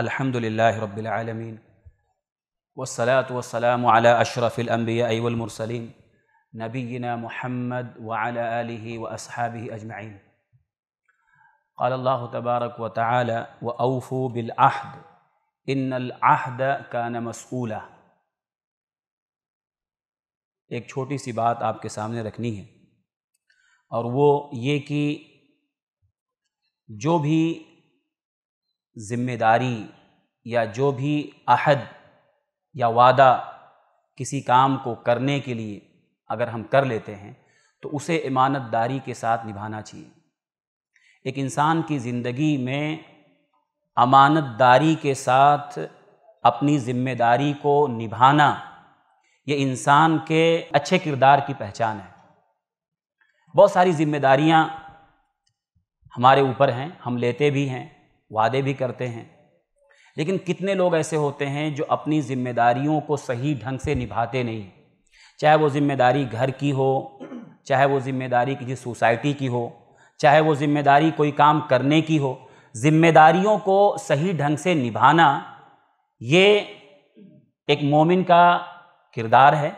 अल्हम्दुलिल्लाह रब्बिल आलमीन वसलात वसलाम अला अशरफ़िल अम्बिया वलमरसलिन नबीना मोहम्मद वाला व असहाबी अजमाइन قال الله تبارك وتعالى وأوفوا بالعهد إن العهد كان مسئولا एक छोटी सी बात आपके सामने रखनी है और वो ये कि जो भी ज़िम्मेदारी या जो भी अहद या वादा किसी काम को करने के लिए अगर हम कर लेते हैं तो उसे दारी के साथ निभाना चाहिए एक इंसान की ज़िंदगी में अमानतदारी के साथ अपनी ज़िम्मेदारी को निभाना ये इंसान के अच्छे किरदार की पहचान है बहुत सारी जिम्मेदारियाँ हमारे ऊपर हैं हम लेते भी हैं वादे भी करते हैं लेकिन कितने लोग ऐसे होते हैं जो अपनी जिम्मेदारियों को सही ढंग से निभाते नहीं चाहे वो जिम्मेदारी घर की हो चाहे वो जिम्मेदारी किसी सोसाइटी की हो चाहे वो जिम्मेदारी कोई काम करने की हो जिम्मेदारियों को सही ढंग से निभाना ये एक मोमिन का किरदार है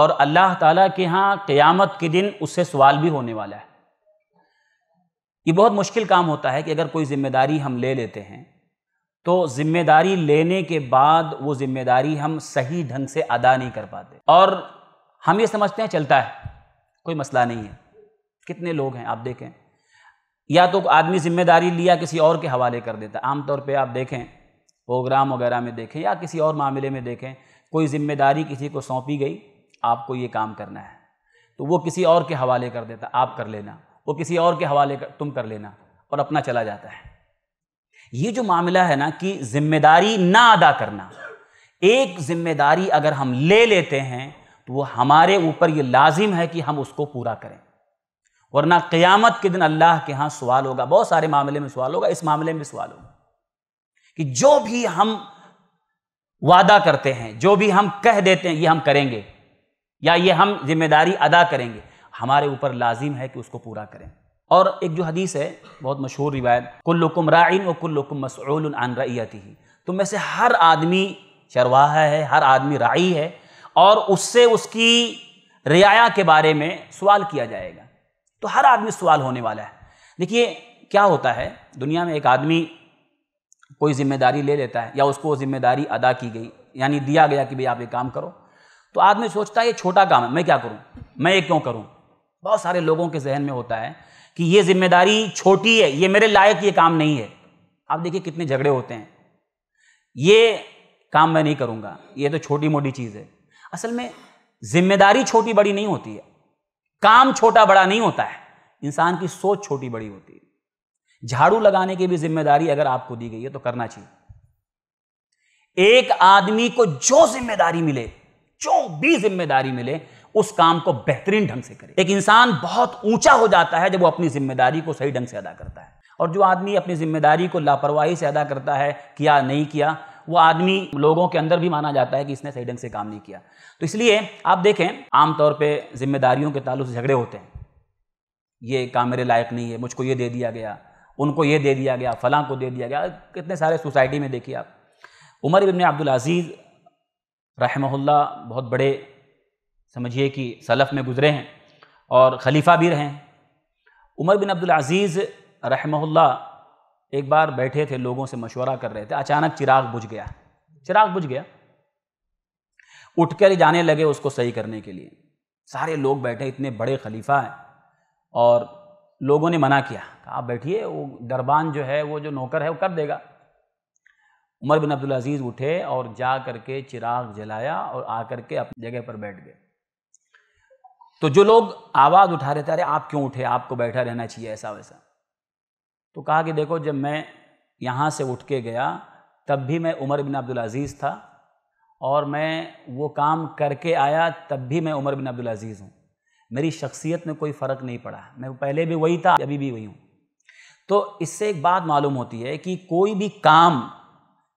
और अल्लाह ताला के यहाँ क़यामत के दिन उससे सवाल भी होने वाला है ये बहुत मुश्किल काम होता है कि अगर कोई ज़िम्मेदारी हम ले लेते हैं तो ज़िम्मेदारी लेने के बाद वो ज़िम्मेदारी हम सही ढंग से अदा नहीं कर पाते और हम ये समझते हैं चलता है कोई मसला नहीं है कितने लोग हैं आप देखें या तो आदमी ज़िम्मेदारी लिया किसी और के हवाले कर देता आमतौर पर आप देखें प्रोग्राम वगैरह में देखें या किसी और मामले में देखें कोई ज़िम्मेदारी किसी को सौंपी गई आपको ये काम करना है तो वो किसी और के हवाले कर देता आप कर लेना वो किसी और के हवाले कर तुम कर लेना और अपना चला जाता है ये जो मामला है ना कि जिम्मेदारी ना अदा करना एक जिम्मेदारी अगर हम ले लेते हैं तो वो हमारे ऊपर ये लाजिम है कि हम उसको पूरा करें वरना क़यामत के दिन अल्लाह के यहाँ सवाल होगा बहुत सारे मामले में सवाल होगा इस मामले में सवाल होगा कि जो भी हम वादा करते हैं जो भी हम कह देते हैं ये हम करेंगे या ये हम जिम्मेदारी अदा करेंगे हमारे ऊपर लाजिम है कि उसको पूरा करें और एक जो हदीस है बहुत मशहूर रिवायत कुल्लुकुम राइन व कुल्लुकुम मसऊल आन रैयती ही तुम तो में से हर आदमी चरवाहा है हर आदमी राई है और उससे उसकी रियाया के बारे में सवाल किया जाएगा तो हर आदमी सवाल होने वाला है देखिए क्या होता है दुनिया में एक आदमी कोई जिम्मेदारी ले लेता है या उसको जिम्मेदारी अदा की गई यानी दिया गया कि भाई आप ये काम करो तो आदमी सोचता है ये छोटा काम है मैं क्या करूँ मैं ये क्यों करूँ बहुत सारे लोगों के जहन में होता है कि ये जिम्मेदारी छोटी है ये मेरे लायक ये काम नहीं है आप देखिए कितने झगड़े होते हैं ये काम मैं नहीं करूंगा ये तो छोटी मोटी चीज़ है असल में जिम्मेदारी छोटी बड़ी नहीं होती है काम छोटा बड़ा नहीं होता है इंसान की सोच छोटी बड़ी होती है झाड़ू लगाने की भी जिम्मेदारी अगर आपको दी गई है तो करना चाहिए एक आदमी को जो जिम्मेदारी मिले जो भी जिम्मेदारी मिले उस काम को बेहतरीन ढंग से करे एक इंसान बहुत ऊंचा हो जाता है जब वो अपनी जिम्मेदारी को सही ढंग से अदा करता है और जो आदमी अपनी जिम्मेदारी को लापरवाही से अदा करता है किया नहीं किया वो आदमी लोगों के अंदर भी माना जाता है कि इसने सही ढंग से काम नहीं किया तो इसलिए आप देखें आमतौर पर जिम्मेदारियों के तालु से झगड़े होते हैं ये काम मेरे लायक नहीं है मुझको ये दे दिया गया उनको ये दे दिया गया फलां को दे दिया गया कितने सारे सोसाइटी में देखिए आप उमर इबन अब्दुल अजीज़ रहमहुल्ला बहुत बड़े समझिए कि सलफ़ में गुज़रे हैं और खलीफा भी रहे हैं उमर बिन अब्दुल अजीज़ रहमहुल्ला एक बार बैठे थे लोगों से मशवरा कर रहे थे अचानक चिराग बुझ गया चिराग बुझ गया उठकर कर जाने लगे उसको सही करने के लिए सारे लोग बैठे इतने बड़े खलीफा हैं और लोगों ने मना किया आप बैठिए वो दरबान जो है वो जो नौकर है वो कर देगा उमर बिन अब्दुल अजीज़ उठे और जा करके चिराग जलाया और आकर के अपनी जगह पर बैठ गए तो जो लोग आवाज़ उठा रहे थे अरे आप क्यों उठे आपको बैठा रहना चाहिए ऐसा वैसा तो कहा कि देखो जब मैं यहाँ से उठ के गया तब भी मैं उमर बिन अब्दुल अज़ीज़ था और मैं वो काम करके आया तब भी मैं उमर बिन अब्दुल अज़ीज़ हूँ मेरी शख्सियत में कोई फ़र्क नहीं पड़ा मैं पहले भी वही था अभी भी वही हूँ तो इससे एक बात मालूम होती है कि कोई भी काम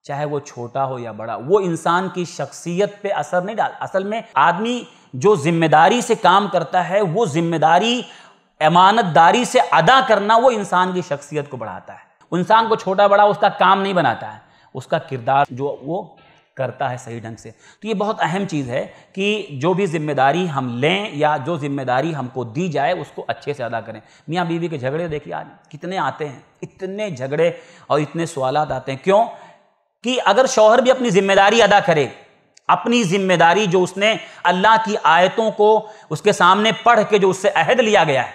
चाहे वो छोटा हो या बड़ा वो इंसान की शख्सियत पे असर नहीं डाल असल में आदमी जो जिम्मेदारी से काम करता है वो जिम्मेदारी ईमानतदारी से अदा करना वो इंसान की शख्सियत को बढ़ाता है इंसान को छोटा बड़ा उसका काम नहीं बनाता है उसका किरदार जो वो करता है सही ढंग से तो ये बहुत अहम चीज़ है कि जो भी जिम्मेदारी हम लें या जो जिम्मेदारी हमको दी जाए उसको अच्छे से अदा करें मियाँ बीवी के झगड़े देखिए आज कितने आते हैं इतने झगड़े और इतने सवाल आते हैं क्यों कि अगर शौहर भी अपनी जिम्मेदारी अदा करे अपनी जिम्मेदारी जो उसने अल्लाह की आयतों को उसके सामने पढ़ के जो उससे अहद लिया गया है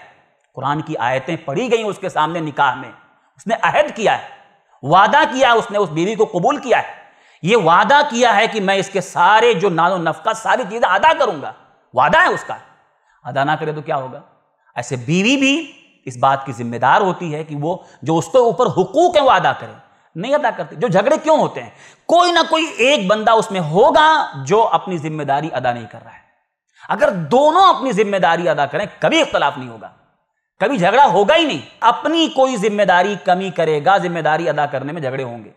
कुरान की आयतें पढ़ी गई उसके सामने निकाह में उसने अहद किया है वादा किया है उसने उस बीवी को कबूल किया है ये वादा किया है कि मैं इसके सारे जो नानो नफका सारी चीज़ें अदा करूंगा वादा है उसका अदा ना करे तो क्या होगा ऐसे बीवी भी इस बात की जिम्मेदार होती है कि वो जो उसके ऊपर हुकूक है वो अदा करे नहीं अदा करते जो झगड़े क्यों होते हैं कोई ना कोई एक बंदा उसमें होगा जो अपनी जिम्मेदारी अदा नहीं कर रहा है अगर दोनों अपनी जिम्मेदारी अदा करें कभी इख्तलाफ नहीं होगा कभी झगड़ा होगा ही नहीं अपनी कोई जिम्मेदारी कमी करेगा जिम्मेदारी अदा करने में झगड़े होंगे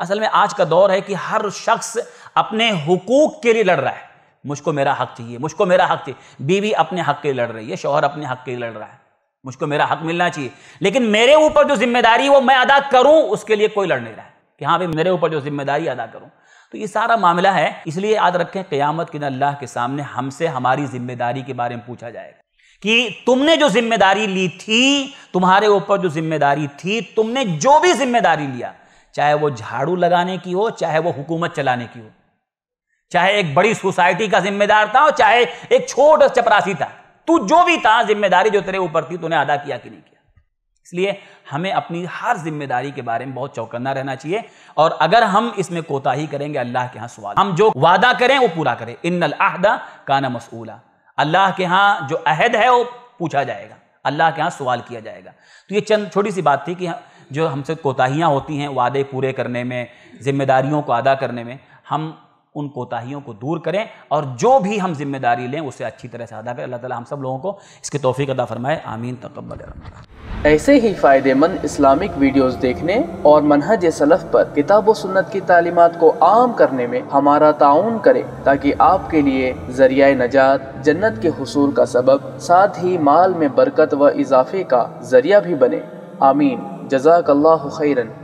असल में आज का दौर है कि हर शख्स अपने हुकूक के लिए लड़ रहा है मुझको मेरा हक चाहिए मुझको मेरा हक चाहिए बीवी अपने हक के लिए लड़ रही है शोहर अपने हक के लिए लड़ रहा है मुझको मेरा हक मिलना चाहिए लेकिन मेरे ऊपर जो जिम्मेदारी वो मैं अदा करूं उसके लिए कोई लड़ नहीं रहा है कि हाँ भाई मेरे ऊपर जो जिम्मेदारी अदा करूं तो ये सारा मामला है इसलिए याद रखें क्यामत के दिन अल्लाह के सामने हमसे हमारी जिम्मेदारी के बारे में पूछा जाएगा कि तुमने जो जिम्मेदारी ली थी तुम्हारे ऊपर जो जिम्मेदारी थी तुमने जो भी जिम्मेदारी लिया चाहे वो झाड़ू लगाने की हो चाहे वो हुकूमत चलाने की हो चाहे एक बड़ी सोसाइटी का जिम्मेदार था और चाहे एक छोटा चपरासी था तू जो भी था जिम्मेदारी जो तेरे ऊपर थी तूने अदा किया कि नहीं किया इसलिए हमें अपनी हर जिम्मेदारी के बारे में बहुत चौकन्ना रहना चाहिए और अगर हम इसमें कोताही करेंगे अल्लाह के यहाँ सवाल हम जो वादा करें वो पूरा करें इन आहदा काना मसूला अल्लाह के यहाँ जो अहद है वो पूछा जाएगा अल्लाह के यहाँ सवाल किया जाएगा तो ये चंद छोटी सी बात थी कि जो हमसे कोताहियाँ होती हैं वादे पूरे करने में जिम्मेदारियों को अदा करने में हम उन कोताहियों को दूर करें और जो भी हम जिम्मेदारी लें उसे अच्छी तरह से अदा करें अल्लाह ताला हम सब लोगों को इसके तोफ़ी अदा फरमाए आमीन तकबल ऐसे ही फ़ायदेमंद इस्लामिक वीडियोस देखने और मनहज सलफ़ पर किताब व सुन्नत की तालीमत को आम करने में हमारा ताउन करें ताकि आपके लिए जरिया नजात जन्नत के हसूल का सबब साथ ही माल में बरकत व इजाफे का जरिया भी बने आमीन जजाक खैरन